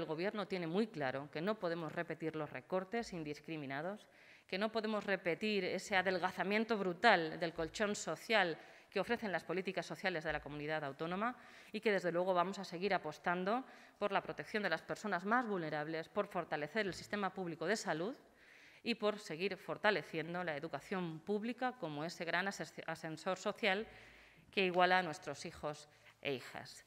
el Gobierno tiene muy claro que no podemos repetir los recortes indiscriminados, que no podemos repetir ese adelgazamiento brutal del colchón social que ofrecen las políticas sociales de la comunidad autónoma y que, desde luego, vamos a seguir apostando por la protección de las personas más vulnerables, por fortalecer el sistema público de salud y por seguir fortaleciendo la educación pública como ese gran ascensor social que iguala a nuestros hijos e hijas.